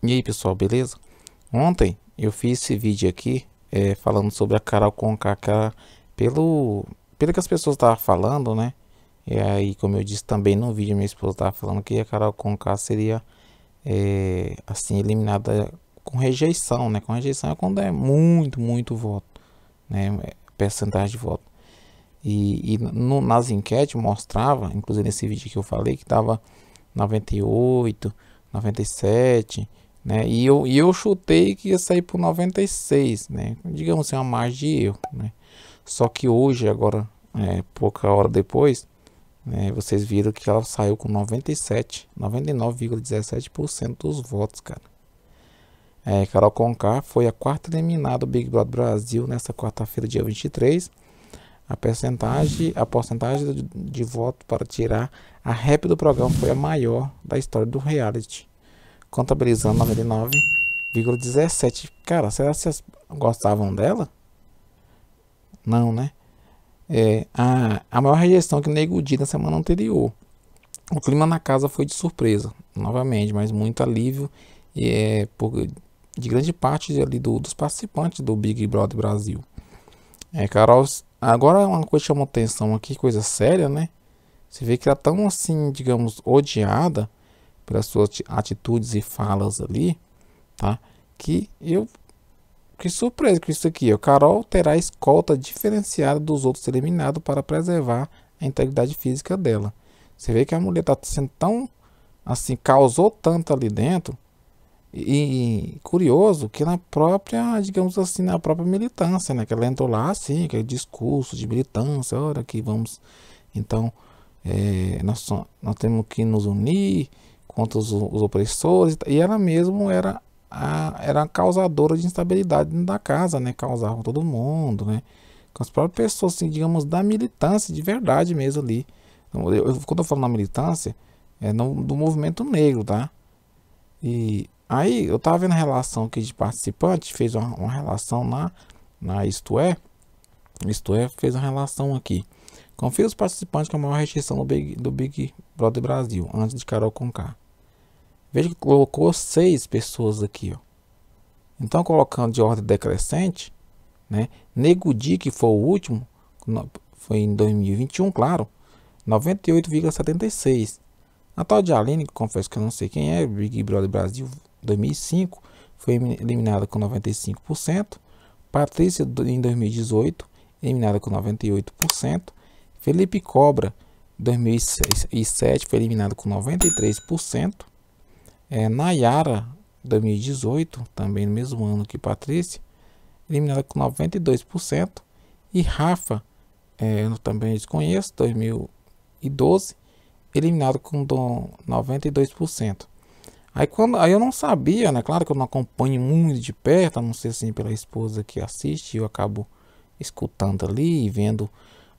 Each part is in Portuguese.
E aí pessoal, beleza? Ontem eu fiz esse vídeo aqui é, falando sobre a Carol Conká pelo, pelo que as pessoas estavam falando, né? E aí, como eu disse também no vídeo, minha esposa estava falando que a Carol Conká seria é, assim eliminada com rejeição, né? Com rejeição é quando é muito, muito voto, né? É, Percentagem de voto. E, e no, nas enquetes mostrava, inclusive nesse vídeo que eu falei, que estava 98, 97, né? E, eu, e eu chutei que ia sair por 96, né? digamos assim, uma margem de erro. Né? Só que hoje, agora, é, pouca hora depois, né, vocês viram que ela saiu com 97, 99,17% dos votos, cara. É, Carol Conká foi a quarta eliminada do Big Brother Brasil nesta quarta-feira, dia 23. A porcentagem a porcentagem de, de voto para tirar a rap do programa foi a maior da história do reality contabilizando 99,17. Cara, será que vocês gostavam dela? Não, né? É, a, a maior rejeição que dia na semana anterior. O clima na casa foi de surpresa, novamente, mas muito alívio e é, por, de grande parte ali do, dos participantes do Big Brother Brasil. É, Carol, agora uma coisa chamou atenção aqui, coisa séria, né? Você vê que ela é tão assim, digamos, odiada pelas suas atitudes e falas ali, tá? Que eu que surpresa com isso aqui. O Carol terá escolta diferenciada dos outros eliminados para preservar a integridade física dela. Você vê que a mulher está sendo tão assim, causou tanto ali dentro. E, e, curioso que na própria, digamos assim, na própria militância, né? Que ela entrou lá assim, aquele discurso de militância, olha que vamos. Então, é, nós, nós temos que nos unir contra os, os opressores, e ela mesmo era a, era a causadora de instabilidade dentro da casa, né? Causava todo mundo, né? Com as próprias pessoas, assim, digamos, da militância de verdade mesmo ali. Então, eu, eu, quando eu falo na militância, é no, do movimento negro, tá? E aí eu tava vendo a relação aqui de participante, fez uma, uma relação lá na Isto É, Isto É fez uma relação aqui. Confia os participantes com a maior rejeição do Big, do Big Brother Brasil, antes de Carol Conká. Veja que colocou seis pessoas aqui. Ó. Então, colocando de ordem decrescente, né? Nego Di, que foi o último, foi em 2021, claro, 98,76. A tal de Aline, que confesso que eu não sei quem é, Big Brother Brasil 2005, foi eliminada com 95%. Patrícia, em 2018, eliminada com 98%. Felipe Cobra, 2007, foi eliminado com 93%. É, Nayara, 2018, também no mesmo ano que Patrícia, eliminada com 92%. E Rafa, é, eu também desconheço, 2012, eliminado com 92%. Aí, quando, aí eu não sabia, né? Claro que eu não acompanho muito de perto, a não ser assim pela esposa que assiste, eu acabo escutando ali e vendo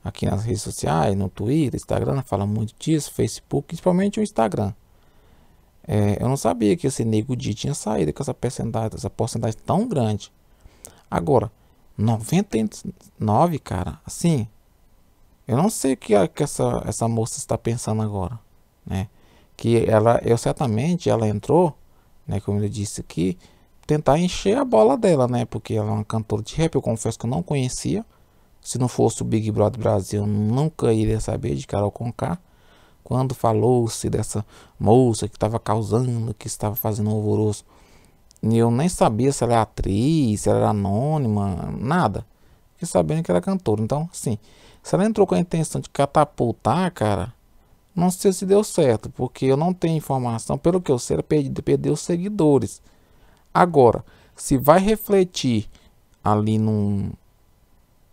aqui nas redes sociais, no Twitter, Instagram, fala muito disso, Facebook, principalmente o Instagram. É, eu não sabia que esse Nego Di tinha saído com essa percentagem, essa porcentagem tão grande. Agora, 99, cara, assim, eu não sei o que, que essa, essa moça está pensando agora, né? Que ela, eu certamente, ela entrou, né, como eu disse aqui, tentar encher a bola dela, né? Porque ela é uma cantora de rap, eu confesso que eu não conhecia. Se não fosse o Big Brother Brasil, eu nunca iria saber de Carol Conká. Quando falou-se dessa moça que estava causando, que estava fazendo um alvoroço, e eu nem sabia se ela era atriz, se ela era anônima, nada. Fiquei sabendo que era é cantora. Então, assim, se ela entrou com a intenção de catapultar, cara, não sei se deu certo, porque eu não tenho informação. Pelo que eu sei, ela perdeu, perdeu seguidores. Agora, se vai refletir ali num,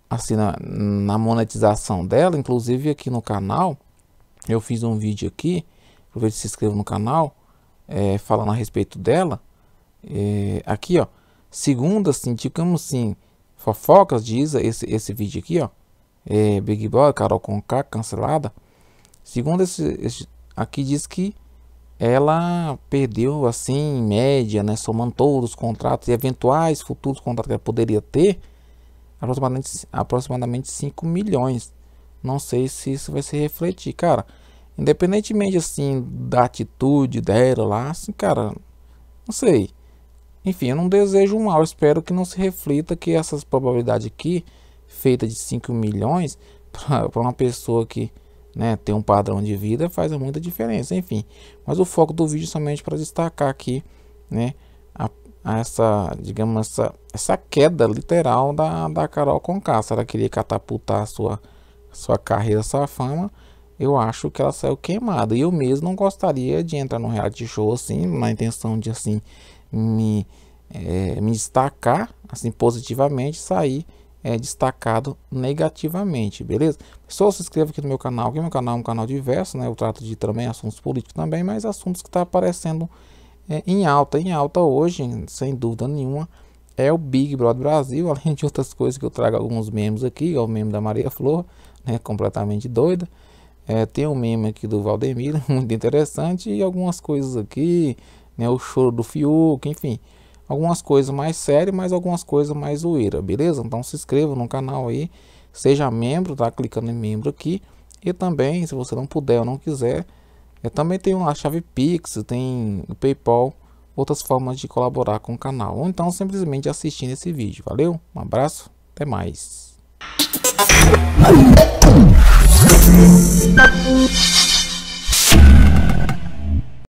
assim, na, na monetização dela, inclusive aqui no canal, eu fiz um vídeo aqui, aproveite e se inscreva no canal, é, falando a respeito dela. É, aqui, ó, segunda, assim, digamos assim, fofocas, diz esse, esse vídeo aqui, ó, é, Big Brother, Carol Conká, cancelada. Segundo esse, esse, aqui diz que ela perdeu, assim, em média, né, somando todos os contratos e eventuais futuros contratos que ela poderia ter, aproximadamente, aproximadamente 5 milhões. Não sei se isso vai se refletir, cara. Independentemente assim da atitude dela lá, assim, cara, não sei. Enfim, eu não desejo um mal. Espero que não se reflita que essas probabilidades aqui, feita de 5 milhões, para uma pessoa que né, tem um padrão de vida, faz muita diferença. Enfim, mas o foco do vídeo é somente para destacar aqui, né, a, a, essa, digamos, essa, essa queda literal da, da Carol Conká. Se ela queria catapultar a sua sua carreira, sua fama, eu acho que ela saiu queimada. E eu mesmo não gostaria de entrar no reality show assim, na intenção de assim me, é, me destacar assim positivamente, sair é, destacado negativamente, beleza? Pessoal, se inscreva aqui no meu canal, que meu canal é um canal diverso, né? Eu trato de também assuntos políticos também, mas assuntos que está aparecendo é, em alta, em alta hoje, sem dúvida nenhuma é o Big Brother Brasil, além de outras coisas que eu trago alguns memes aqui, é o meme da Maria Flor, né, completamente doida. É, tem um meme aqui do Valdemiro, muito interessante, e algumas coisas aqui, né, o choro do Fiuk, enfim. Algumas coisas mais sérias, mas algumas coisas mais zoeira, beleza? Então se inscreva no canal aí, seja membro, tá clicando em membro aqui. E também, se você não puder ou não quiser, é, também tem a chave Pix, tem o Paypal, outras formas de colaborar com o canal, ou então simplesmente assistindo esse vídeo. Valeu, um abraço, até mais.